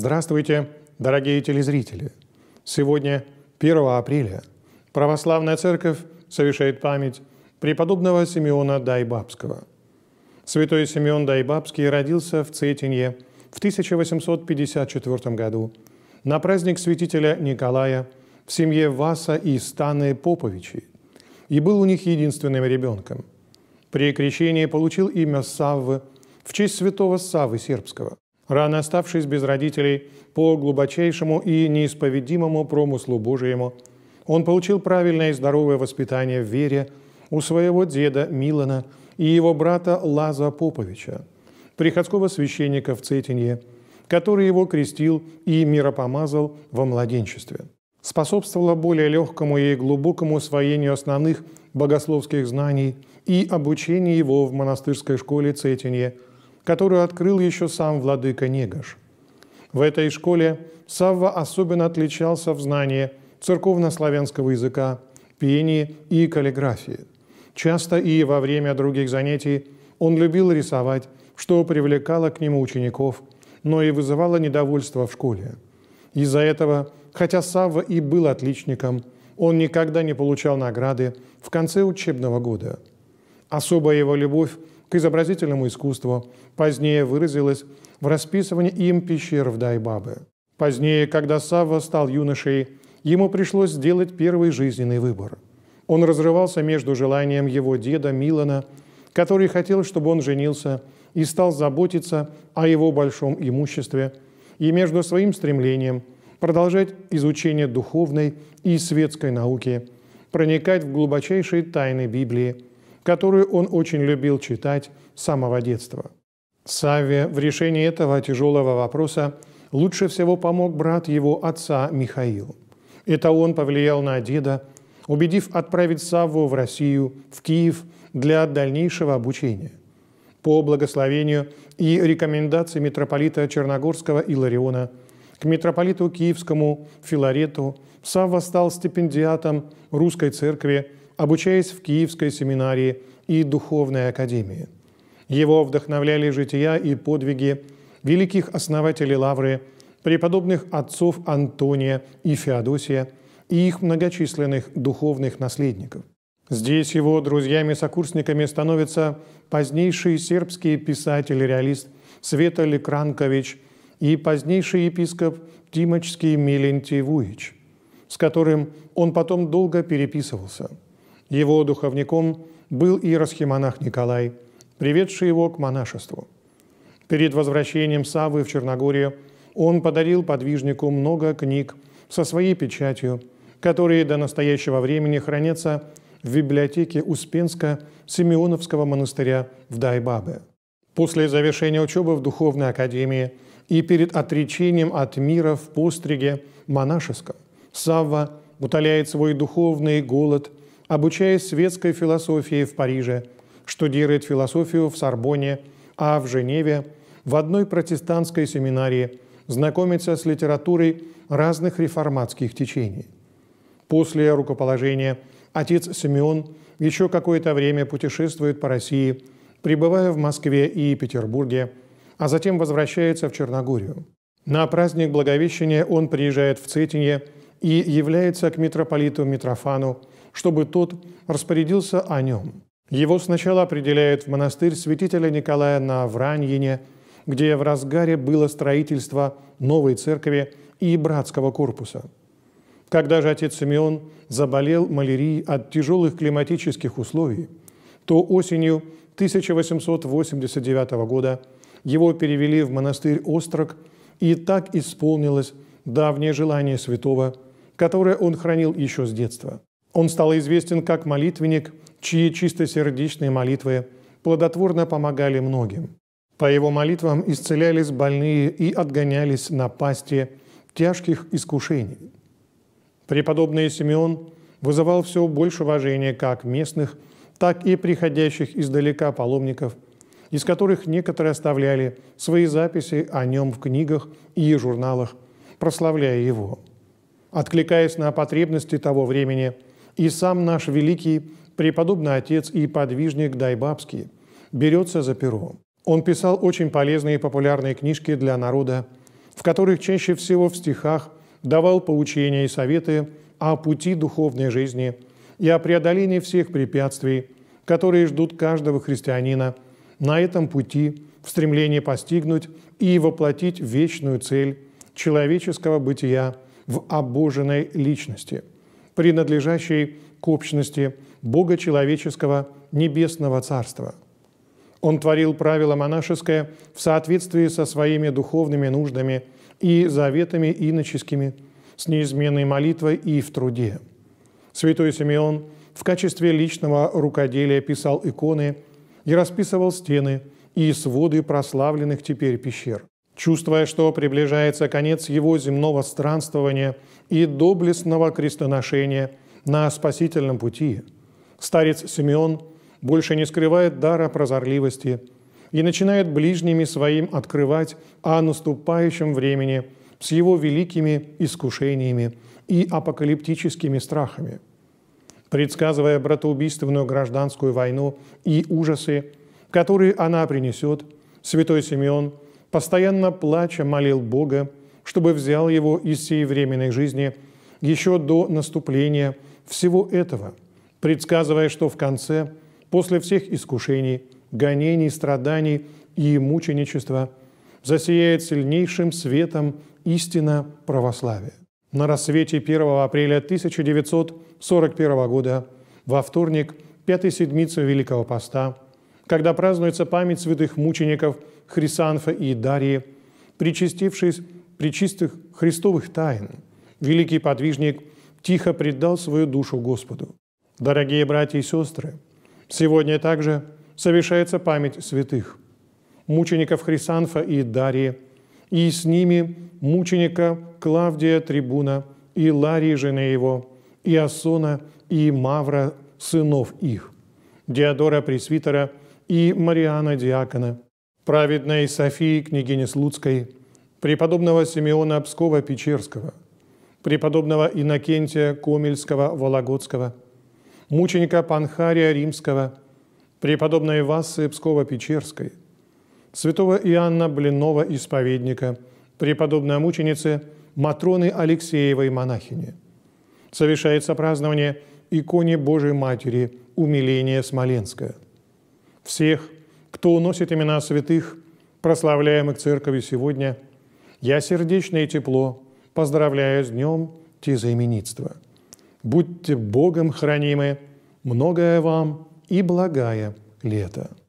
Здравствуйте, дорогие телезрители! Сегодня, 1 апреля, Православная Церковь совершает память преподобного Симеона Дайбабского. Святой Симеон Дайбабский родился в Цетинье в 1854 году на праздник святителя Николая в семье Васа и Станы Поповичи и был у них единственным ребенком. При крещении получил имя Саввы в честь святого Саввы Сербского рано оставшись без родителей, по глубочайшему и неисповедимому промыслу Божьему, он получил правильное и здоровое воспитание в вере у своего деда Милана и его брата Лаза Поповича, приходского священника в Цетинье, который его крестил и миропомазал во младенчестве. Способствовало более легкому и глубокому освоению основных богословских знаний и обучению его в монастырской школе Цетинье – которую открыл еще сам владыка Негаш. В этой школе Савва особенно отличался в знании церковнославянского языка, пении и каллиграфии. Часто и во время других занятий он любил рисовать, что привлекало к нему учеников, но и вызывало недовольство в школе. Из-за этого, хотя Савва и был отличником, он никогда не получал награды в конце учебного года. Особая его любовь к изобразительному искусству, позднее выразилось в расписывании им пещер в Дайбабе. Позднее, когда Савва стал юношей, ему пришлось сделать первый жизненный выбор. Он разрывался между желанием его деда Милана, который хотел, чтобы он женился и стал заботиться о его большом имуществе, и между своим стремлением продолжать изучение духовной и светской науки, проникать в глубочайшие тайны Библии – которую он очень любил читать с самого детства. Саве в решении этого тяжелого вопроса лучше всего помог брат его отца Михаил. Это он повлиял на деда, убедив отправить Саву в Россию, в Киев для дальнейшего обучения. По благословению и рекомендации митрополита Черногорского Илариона к митрополиту Киевскому Филарету Савва стал стипендиатом Русской Церкви обучаясь в Киевской семинарии и Духовной академии. Его вдохновляли жития и подвиги великих основателей Лавры, преподобных отцов Антония и Феодосия и их многочисленных духовных наследников. Здесь его друзьями-сокурсниками становятся позднейший сербский писатель-реалист Света Лекранкович и позднейший епископ Тимочский Милентий Вуич, с которым он потом долго переписывался – его духовником был иеросхимонах Николай, приведший его к монашеству. Перед возвращением Савы в Черногорию он подарил подвижнику много книг со своей печатью, которые до настоящего времени хранятся в библиотеке Успенска Симеоновского монастыря в Дайбабе. После завершения учебы в Духовной академии и перед отречением от мира в постриге монашеском Савва утоляет свой духовный голод обучаясь светской философии в Париже, штудирует философию в Сорбоне, а в Женеве в одной протестантской семинарии знакомится с литературой разных реформатских течений. После рукоположения отец Симеон еще какое-то время путешествует по России, пребывая в Москве и Петербурге, а затем возвращается в Черногорию. На праздник Благовещения он приезжает в Цетинье и является к митрополиту Митрофану, чтобы тот распорядился о нем. Его сначала определяют в монастырь святителя Николая на Враньине, где в разгаре было строительство новой церкви и братского корпуса. Когда же отец Симеон заболел малярией от тяжелых климатических условий, то осенью 1889 года его перевели в монастырь Острог, и так исполнилось давнее желание святого, которое он хранил еще с детства. Он стал известен как молитвенник, чьи чистосердечные молитвы плодотворно помогали многим. По его молитвам исцелялись больные и отгонялись напасти тяжких искушений. Преподобный Симеон вызывал все больше уважения как местных, так и приходящих издалека паломников, из которых некоторые оставляли свои записи о нем в книгах и журналах, прославляя его. Откликаясь на потребности того времени – и сам наш великий преподобный отец и подвижник Дайбабский берется за перо. Он писал очень полезные и популярные книжки для народа, в которых чаще всего в стихах давал поучения и советы о пути духовной жизни и о преодолении всех препятствий, которые ждут каждого христианина на этом пути в стремлении постигнуть и воплотить вечную цель человеческого бытия в обоженной личности – принадлежащей к общности Бога человеческого небесного царства. Он творил правило монашеское в соответствии со своими духовными нуждами и заветами иноческими, с неизменной молитвой и в труде. Святой Симеон в качестве личного рукоделия писал иконы и расписывал стены и своды прославленных теперь пещер чувствуя, что приближается конец его земного странствования и доблестного крестоношения на спасительном пути, старец Симеон больше не скрывает дара прозорливости и начинает ближними своим открывать о наступающем времени с его великими искушениями и апокалиптическими страхами. Предсказывая братоубийственную гражданскую войну и ужасы, которые она принесет, святой Симеон – постоянно плача молил Бога, чтобы взял его из сей временной жизни еще до наступления всего этого, предсказывая, что в конце, после всех искушений, гонений, страданий и мученичества, засияет сильнейшим светом истина православия. На рассвете 1 апреля 1941 года, во вторник, Пятой седмицы Великого Поста – когда празднуется память святых мучеников Хрисанфа и Дарии, причастившись причистых христовых тайн, великий подвижник тихо предал свою душу Господу. Дорогие братья и сестры, сегодня также совершается память святых, мучеников Хрисанфа и Дарии, и с ними мученика Клавдия Трибуна и Ларии жены его, и Асона и Мавра сынов их, Диодора Пресвитера и Мариана Диакона, праведной Софии княгини Слуцкой, преподобного Симеона Пскова-Печерского, преподобного Иннокентия Комельского-Вологодского, мученика Панхария Римского, преподобной Вассы Пскова-Печерской, святого Иоанна Блинова Исповедника, преподобной мученицы Матроны Алексеевой монахини. Совершается празднование икони Божией Матери «Умиление Смоленское» всех, кто уносит имена святых, прославляемых Церковью сегодня, я сердечно и тепло поздравляю с Днем Тезаименитства. Будьте Богом хранимы, многое вам и благая лето.